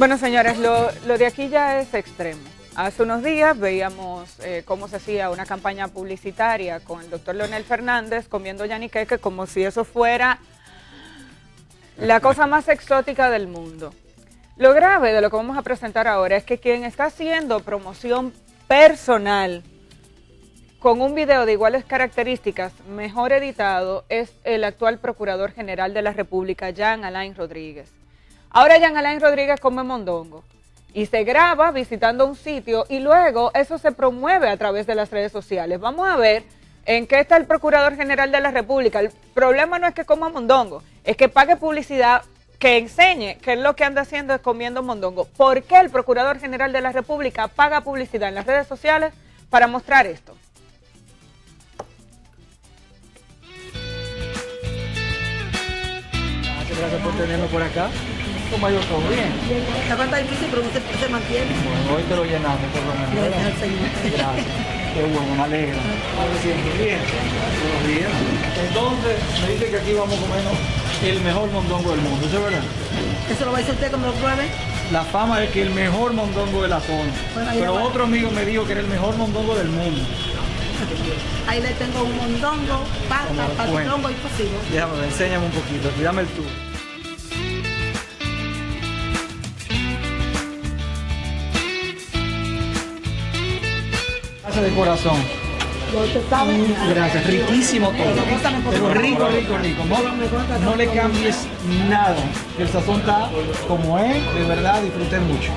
Bueno, señores, lo, de aquí ya es extremo. Hace unos días veíamos eh, cómo se hacía una campaña publicitaria con el doctor Leonel Fernández comiendo yaniqueque como si eso fuera la cosa más exótica del mundo. Lo grave de lo que vamos a presentar ahora es que quien está haciendo promoción personal con un video de iguales características, mejor editado, es el actual Procurador General de la República, Jan Alain Rodríguez. Ahora Jean Alain Rodríguez come mondongo y se graba visitando un sitio y luego eso se promueve a través de las redes sociales. Vamos a ver en qué está el Procurador General de la República. El problema no es que coma mondongo, es que pague publicidad que enseñe que lo que anda haciendo es comiendo mondongo. ¿Por qué el Procurador General de la República paga publicidad en las redes sociales para mostrar esto? Gracias por tenernos por acá. Cómo yo todo bien. La falta difícil, pero usted se mantiene. Bueno, hoy te lo llenamos por lo menos. Gracias Qué bueno, me alegra. bien. Buenos días. Entonces, me dice que aquí vamos a comer el mejor mondongo del mundo, ¿eso es verdad? ¿Eso lo va a decir usted cuando lo pruebe? La fama es que el mejor mondongo de la zona. pero otro amigo me dijo que era el mejor mondongo del mundo. Ahí le tengo un mondongo, pasta, patilongo y pasivo. Déjame, enséñame un poquito, cuídame el tubo. de corazón. Gracias, riquísimo todo. rico, rico, rico. No, le cambies nada. El sazón está como es, de verdad, disfruten mucho.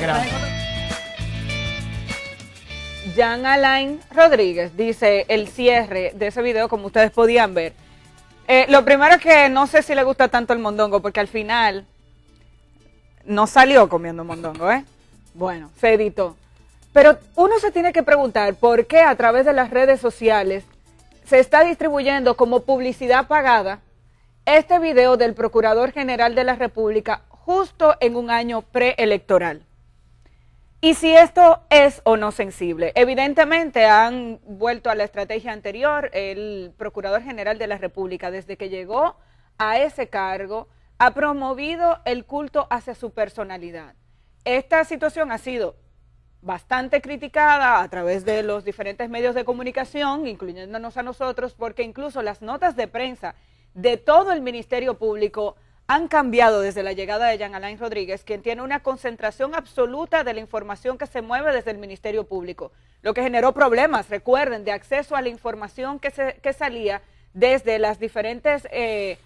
Gracias. Jan Alain Rodríguez dice el cierre de ese video, como ustedes podían ver. Eh, lo primero es que no sé si le gusta tanto el mondongo, porque al final no salió comiendo mondongo, ¿eh? Bueno, se editó. Pero uno se tiene que preguntar por qué a través de las redes sociales se está distribuyendo como publicidad pagada este video del Procurador General de la República justo en un año preelectoral. Y si esto es o no sensible. Evidentemente han vuelto a la estrategia anterior. El Procurador General de la República, desde que llegó a ese cargo, ha promovido el culto hacia su personalidad. Esta situación ha sido bastante criticada a través de los diferentes medios de comunicación, incluyéndonos a nosotros, porque incluso las notas de prensa de todo el Ministerio Público han cambiado desde la llegada de Jean Alain Rodríguez, quien tiene una concentración absoluta de la información que se mueve desde el Ministerio Público, lo que generó problemas, recuerden, de acceso a la información que, se, salía desde las diferentes eh,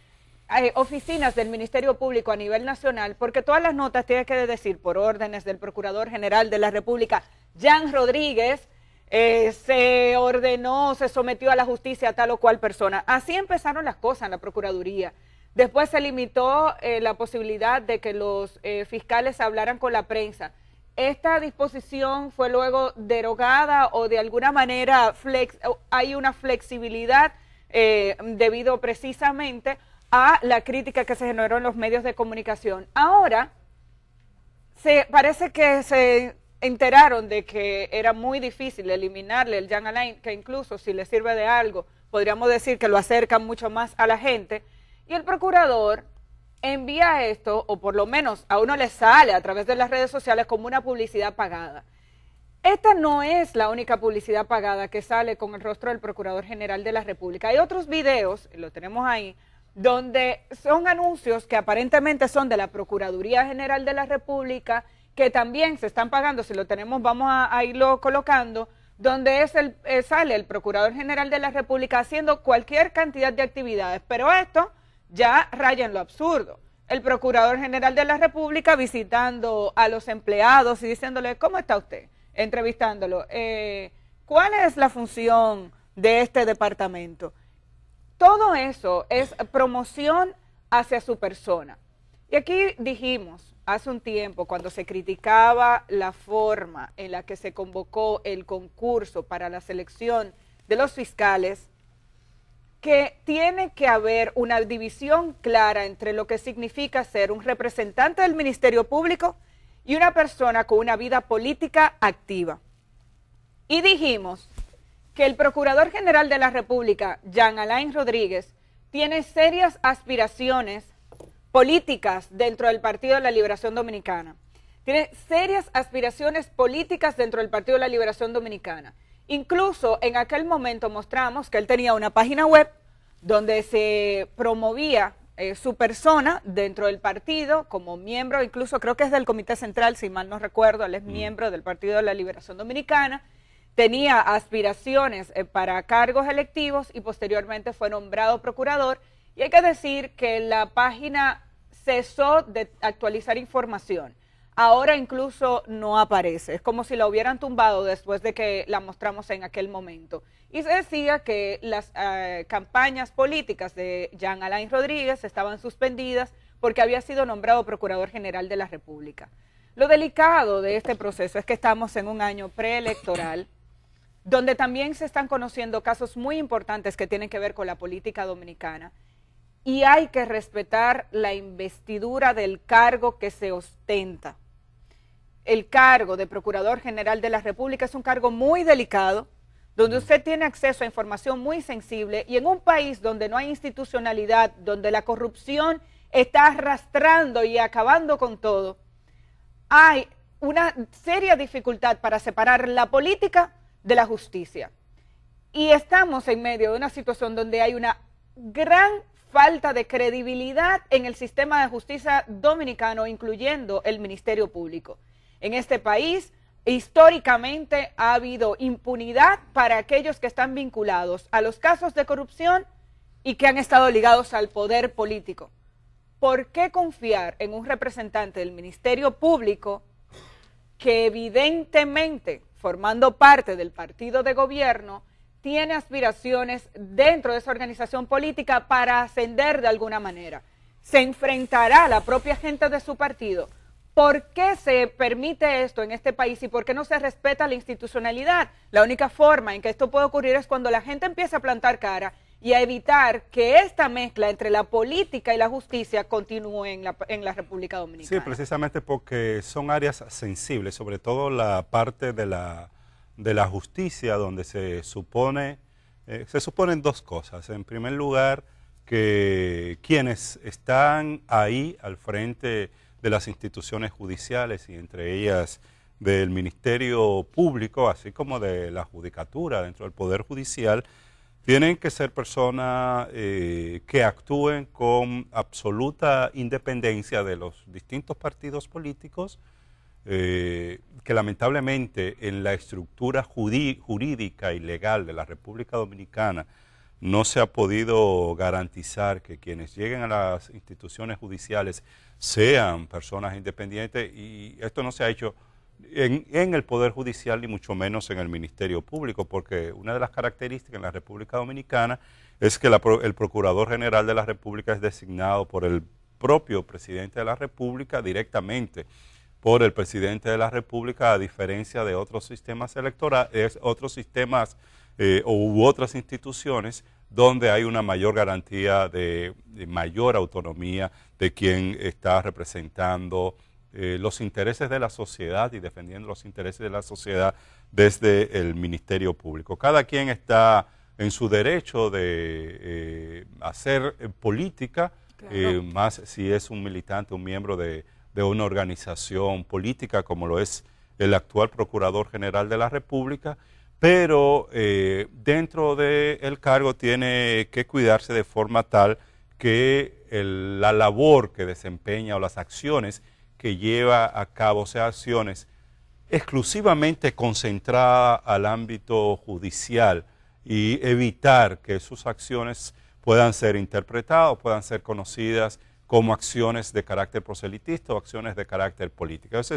oficinas del Ministerio Público a nivel nacional, porque todas las notas tienen que decir, por órdenes del Procurador General de la República, Jan Rodríguez, eh, se ordenó, se sometió a la justicia a tal o cual persona. Así empezaron las cosas en la Procuraduría. Después se limitó eh, la posibilidad de que los eh, fiscales hablaran con la prensa. Esta disposición fue luego derogada o de alguna manera hay una flexibilidad debido precisamente a la crítica que se generó en los medios de comunicación. Ahora, se, parece que se enteraron de que era muy difícil eliminarle el Jan Alain, que incluso si le sirve de algo, podríamos decir que lo acerca mucho más a la gente. Y el procurador envía esto, o por lo menos a uno le sale a través de las redes sociales como una publicidad pagada. Esta no es la única publicidad pagada que sale con el rostro del Procurador General de la República. Hay otros videos, lo tenemos ahí, donde son anuncios que aparentemente son de la Procuraduría General de la República, que también se están pagando, si lo tenemos vamos a, irlo colocando, donde es el, eh, sale el Procurador General de la República haciendo cualquier cantidad de actividades, pero esto ya raya en lo absurdo. El Procurador General de la República visitando a los empleados y diciéndole, ¿cómo está usted? Entrevistándolo. Eh, ¿Cuál es la función de este departamento? Todo eso es promoción hacia su persona. Y aquí dijimos hace un tiempo, cuando se criticaba la forma en la que se convocó el concurso para la selección de los fiscales, que tiene que haber una división clara entre lo que significa ser un representante del Ministerio Público y una persona con una vida política activa. Y dijimos que el Procurador General de la República, Jean Alain Rodríguez, tiene serias aspiraciones políticas dentro del Partido de la Liberación Dominicana. Tiene serias aspiraciones políticas dentro del Partido de la Liberación Dominicana. Incluso en aquel momento mostramos que él tenía una página web donde se promovía eh, su persona dentro del partido como miembro, incluso creo que es del Comité Central, si mal no recuerdo, él es mm. miembro del Partido de la Liberación Dominicana tenía aspiraciones eh, para cargos electivos y posteriormente fue nombrado procurador. Y hay que decir que la página cesó de actualizar información. Ahora incluso no aparece. Es como si la hubieran tumbado después de que la mostramos en aquel momento. Y se decía que las eh, campañas políticas de Jean Alain Rodríguez estaban suspendidas porque había sido nombrado Procurador General de la República. Lo delicado de este proceso es que estamos en un año preelectoral donde también se están conociendo casos muy importantes que tienen que ver con la política dominicana. Y hay que respetar la investidura del cargo que se ostenta. El cargo de Procurador General de la República es un cargo muy delicado, donde mm. usted tiene acceso a información muy sensible y en un país donde no hay institucionalidad, donde la corrupción está arrastrando y acabando con todo, hay una seria dificultad para separar la política de la justicia. Y estamos en medio de una situación donde hay una gran falta de credibilidad en el sistema de justicia dominicano, incluyendo el Ministerio Público. En este país, históricamente ha habido impunidad para aquellos que están vinculados a los casos de corrupción y que han estado ligados al poder político. ¿Por qué confiar en un representante del Ministerio Público que evidentemente formando parte del partido de gobierno, tiene aspiraciones dentro de esa organización política para ascender de alguna manera. Se enfrentará a la propia gente de su partido. ¿Por qué se permite esto en este país y por qué no se respeta la institucionalidad? La única forma en que esto puede ocurrir es cuando la gente empieza a plantar cara y a evitar que esta mezcla entre la política y la justicia continúe en la, en República Dominicana. Sí, precisamente porque son áreas sensibles, sobre todo la parte de la, de la justicia donde se supone, eh, se suponen dos cosas. En primer lugar, que quienes están ahí al frente de las instituciones judiciales y entre ellas del Ministerio Público, así como de la Judicatura dentro del Poder Judicial, tienen que ser personas eh, que actúen con absoluta independencia de los distintos partidos políticos, eh, que lamentablemente en la estructura jurídica y legal de la República Dominicana no se ha podido garantizar que quienes lleguen a las instituciones judiciales sean personas independientes y esto no se ha hecho en, el Poder Judicial ni mucho menos en el Ministerio Público, porque una de las características en la República Dominicana es que el Procurador General de la República es designado por el propio presidente de la República directamente por el presidente de la República, a diferencia de otros sistemas electorales, otros sistemas eh, u otras instituciones donde hay una mayor garantía de mayor autonomía de quien está representando eh, los intereses de la sociedad y defendiendo los intereses de la sociedad desde el Ministerio Público. Cada quien está en su derecho de eh, hacer eh, política, más si es un militante, un miembro de, una organización política como lo es el actual Procurador General de la República, pero dentro del cargo tiene que cuidarse de forma tal que la labor que desempeña o las acciones que lleva a cabo, o sea, acciones exclusivamente concentradas al ámbito judicial y evitar que sus acciones puedan ser interpretadas, puedan ser conocidas como acciones de carácter proselitista o acciones de carácter político. Ese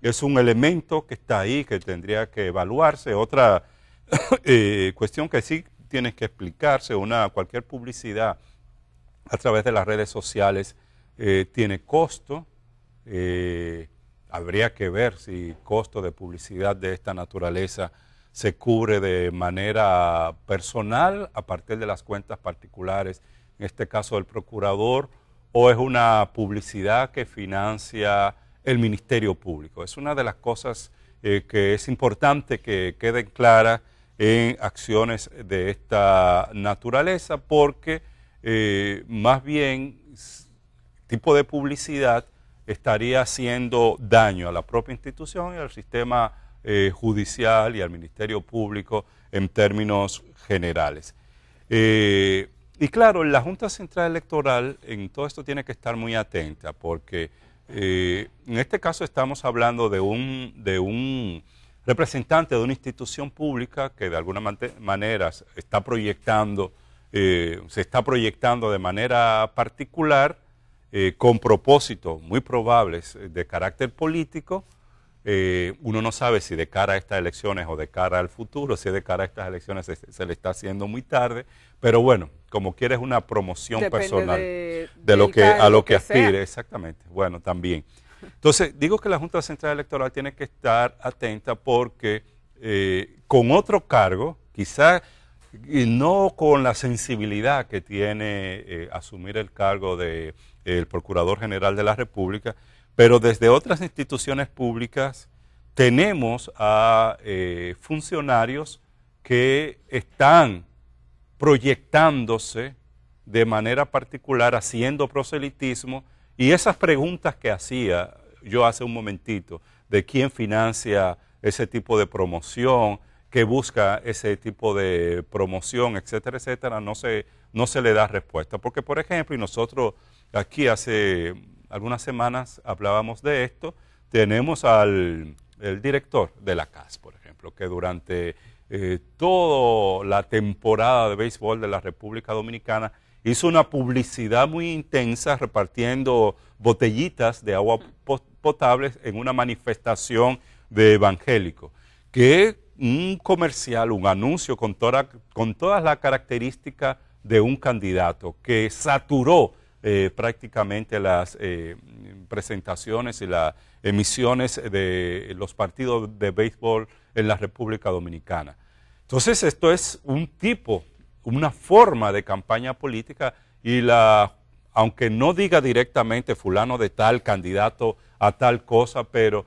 es, un elemento que está ahí, que tendría que evaluarse. Otra eh, cuestión que sí tiene que explicarse, una, cualquier publicidad a través de las redes sociales eh, tiene costo, eh, habría que ver si el costo de publicidad de esta naturaleza se cubre de manera personal a partir de las cuentas particulares, en este caso del procurador, o es una publicidad que financia el Ministerio Público. Es una de las cosas eh, que es importante que queden claras en acciones de esta naturaleza, porque eh, más bien tipo de publicidad estaría haciendo daño a la propia institución y al sistema eh, judicial y al Ministerio Público en términos generales. Eh, y claro, la Junta Central Electoral en todo esto tiene que estar muy atenta porque eh, en este caso estamos hablando de un, de un representante de una institución pública que de alguna manera está proyectando, se está proyectando de manera particular eh, con propósitos muy probables eh, de carácter político. Eh, uno no sabe si de cara a estas elecciones o de cara al futuro, si de cara a estas elecciones se, le está haciendo muy tarde, pero bueno, como quieres una promoción personal de, lo que a lo que, aspire, exactamente. Bueno, también. Entonces, digo que la Junta Central Electoral tiene que estar atenta porque con otro cargo, quizás no con la sensibilidad que tiene asumir el cargo de el Procurador General de la República, pero desde otras instituciones públicas tenemos a eh, funcionarios que están proyectándose de manera particular, haciendo proselitismo, y esas preguntas que hacía yo hace un momentito, de quién financia ese tipo de promoción, qué busca ese tipo de promoción, etcétera, etcétera, no se, no se le da respuesta. Porque, por ejemplo, y nosotros Aquí hace algunas semanas hablábamos de esto. Tenemos al director de la CAS, por ejemplo, que durante eh, toda la temporada de béisbol de la República Dominicana hizo una publicidad muy intensa repartiendo botellitas de agua potable en una manifestación de evangélico, que un comercial, un anuncio con, toda, con todas las características de un candidato que saturó eh, prácticamente las eh, presentaciones y las emisiones de los partidos de béisbol en la República Dominicana. Entonces, esto es un tipo, una forma de campaña política y la, aunque no diga directamente fulano de tal, candidato a tal cosa, pero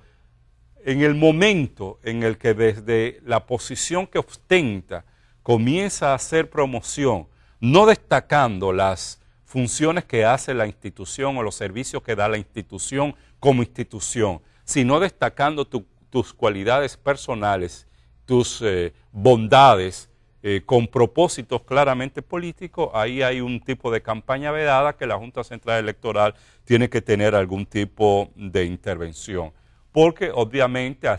en el momento en el que desde la posición que ostenta comienza a hacer promoción, no destacando las funciones que hace la institución o los servicios que da la institución como institución, sino destacando tus cualidades personales, tus eh, bondades eh, con propósitos claramente políticos, ahí hay un tipo de campaña vedada que la Junta Central Electoral tiene que tener algún tipo de intervención. Porque obviamente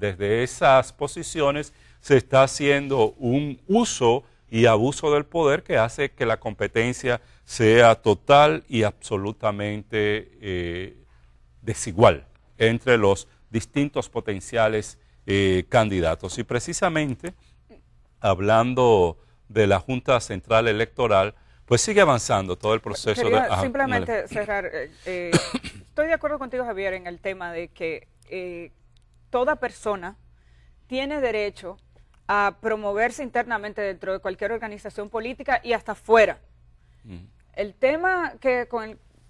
desde esas posiciones se está haciendo un uso y abuso del poder que hace que la competencia sea total y absolutamente eh, desigual entre los distintos potenciales eh, candidatos. Y precisamente, hablando de la Junta Central Electoral, pues sigue avanzando todo el proceso. de, ah, simplemente cerrar. Eh, estoy de acuerdo contigo, Javier, en el tema de que toda persona tiene derecho a promoverse internamente dentro de cualquier organización política y hasta fuera. El tema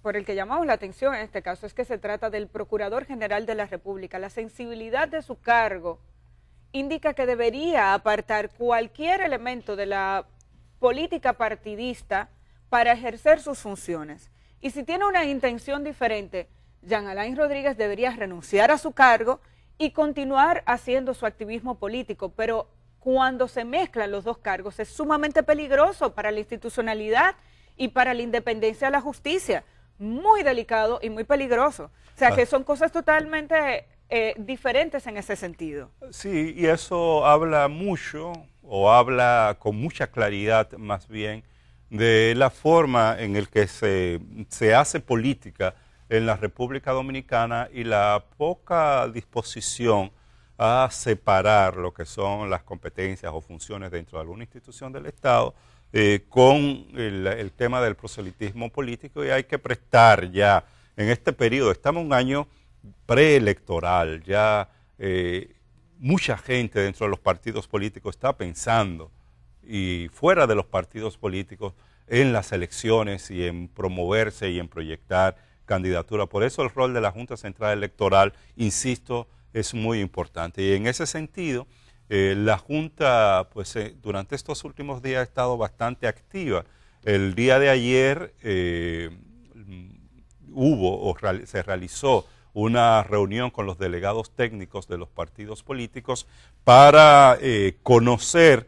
por el que llamamos la atención en este caso es que se trata del Procurador General de la República. La sensibilidad de su cargo indica que debería apartar cualquier elemento de la política partidista para ejercer sus funciones. Y si tiene una intención diferente, Jean Alain Rodríguez debería renunciar a su cargo y continuar haciendo su activismo político, pero cuando se mezclan los dos cargos es sumamente peligroso para la institucionalidad y para la independencia de la justicia. Muy delicado y muy peligroso. O sea, que ah. son cosas totalmente eh, diferentes en ese sentido. Sí, y eso habla mucho, o habla con mucha claridad más bien, de la forma en la que se hace política en la República Dominicana y la poca disposición a separar lo que son las competencias o funciones dentro de alguna institución del Estado eh, con el, tema del proselitismo político y hay que prestar ya en este periodo, estamos un año preelectoral, ya eh, mucha gente dentro de los partidos políticos está pensando y fuera de los partidos políticos en las elecciones y en promoverse y en proyectar candidatura. Por eso el rol de la Junta Central Electoral, insisto, es muy importante. Y en ese sentido, eh, la Junta, pues eh, durante estos últimos días ha estado bastante activa. El día de ayer eh, mm, hubo o se realizó una reunión con los delegados técnicos de los partidos políticos para conocer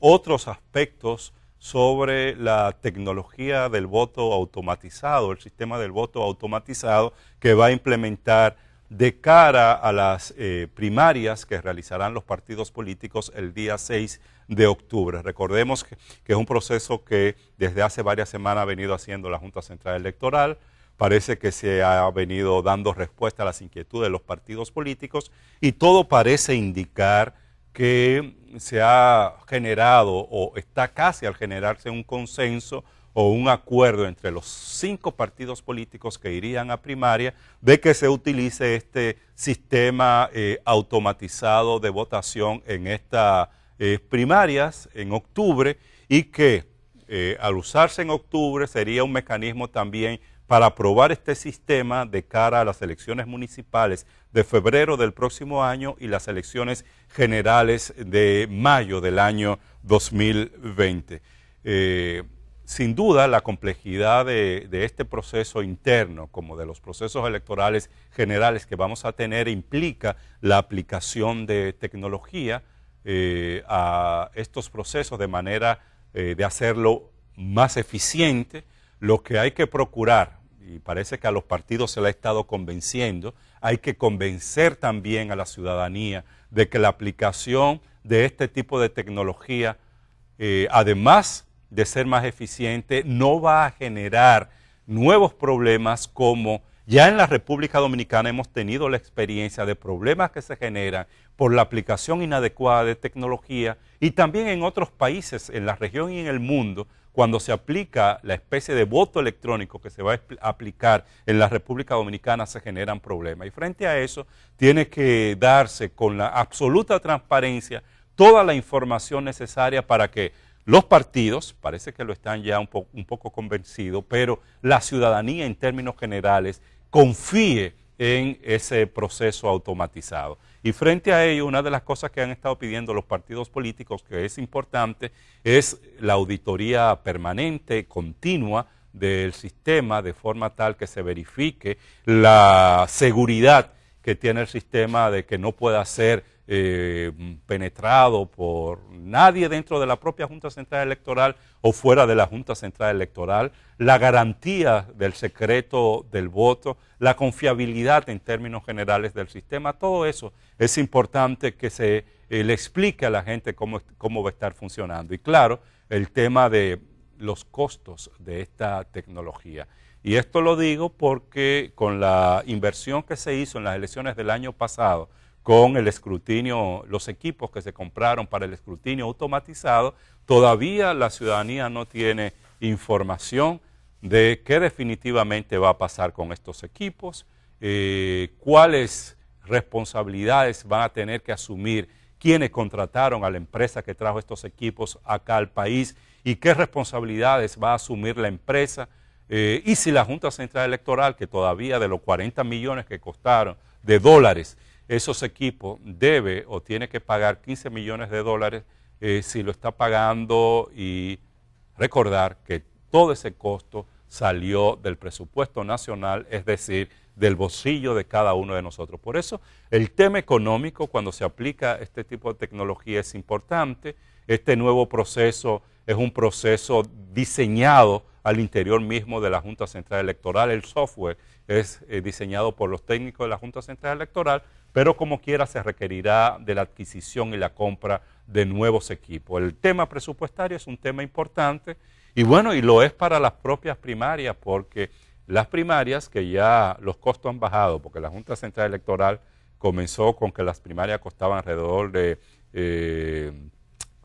otros aspectos sobre la tecnología del voto automatizado, el sistema del voto automatizado que va a implementar de cara a las eh, primarias que realizarán los partidos políticos el día 6 de octubre. Recordemos que, es un proceso que desde hace varias semanas ha venido haciendo la Junta Central Electoral. Parece que se ha venido dando respuesta a las inquietudes de los partidos políticos y todo parece indicar que se ha generado o está casi al generarse un consenso o un acuerdo entre los cinco partidos políticos que irían a primaria de que se utilice este sistema eh, automatizado de votación en estas eh, primarias en octubre y que eh, al usarse en octubre sería un mecanismo también para aprobar este sistema de cara a las elecciones municipales de febrero del próximo año y las elecciones generales de mayo del año 2020 sin duda, la complejidad de, este proceso interno, como de los procesos electorales generales que vamos a tener, implica la aplicación de tecnología eh, a estos procesos de manera eh, de hacerlo más eficiente. Lo que hay que procurar, y parece que a los partidos se le ha estado convenciendo, hay que convencer también a la ciudadanía de que la aplicación de este tipo de tecnología, eh, además, de ser más eficiente, no va a generar nuevos problemas como ya en la República Dominicana hemos tenido la experiencia de problemas que se generan por la aplicación inadecuada de tecnología y también en otros países, en la región y en el mundo, cuando se aplica la especie de voto electrónico que se va a aplicar en la República Dominicana, se generan problemas. Y frente a eso, tiene que darse con la absoluta transparencia toda la información necesaria para que los partidos, parece que lo están ya un, poco convencidos, pero la ciudadanía en términos generales confíe en ese proceso automatizado. Y frente a ello, una de las cosas que han estado pidiendo los partidos políticos, que es importante, es la auditoría permanente, continua del sistema, de forma tal que se verifique la seguridad que tiene el sistema de que no pueda ser eh, penetrado por nadie dentro de la propia Junta Central Electoral o fuera de la Junta Central Electoral, la garantía del secreto del voto, la confiabilidad en términos generales del sistema, todo eso es importante que se eh, le explique a la gente cómo va a estar funcionando. Y claro, el tema de los costos de esta tecnología. Y esto lo digo porque con la inversión que se hizo en las elecciones del año pasado, con el escrutinio, los equipos que se compraron para el escrutinio automatizado, todavía la ciudadanía no tiene información de qué definitivamente va a pasar con estos equipos, eh, cuáles responsabilidades van a tener que asumir quienes contrataron a la empresa que trajo estos equipos acá al país y qué responsabilidades va a asumir la empresa. Eh, y si la Junta Central Electoral, que todavía de los 40 millones que costaron de dólares, esos equipos debe o tiene que pagar 15 millones de dólares eh, si lo está pagando y recordar que todo ese costo salió del presupuesto nacional, es decir, del bolsillo de cada uno de nosotros. Por eso el tema económico cuando se aplica este tipo de tecnología es importante. Este nuevo proceso es un proceso diseñado al interior mismo de la Junta Central Electoral. El software es eh, diseñado por los técnicos de la Junta Central Electoral pero como quiera se requerirá de la adquisición y la compra de nuevos equipos. El tema presupuestario es un tema importante y bueno, y lo es para las propias primarias, porque las primarias que ya los costos han bajado, porque la Junta Central Electoral comenzó con que las primarias costaban alrededor de... Eh,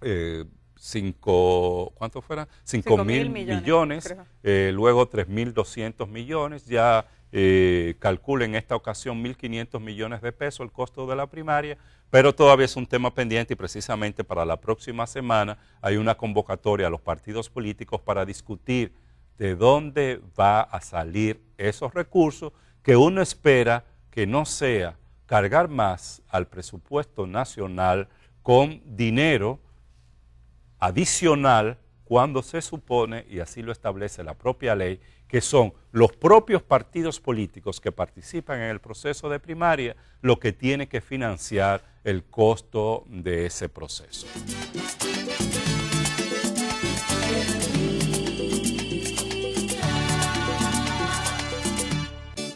eh cinco, ¿cuánto Cinco, mil, millones, luego 3.200 mil millones, eh, ya eh, en esta ocasión 1.500 millones de pesos el costo de la primaria, pero todavía es un tema pendiente y precisamente para la próxima semana hay una convocatoria a los partidos políticos para discutir de dónde va a salir esos recursos que uno espera que no sea cargar más al presupuesto nacional con dinero adicional cuando se supone, y así lo establece la propia ley, que son los propios partidos políticos que participan en el proceso de primaria lo que tiene que financiar el costo de ese proceso.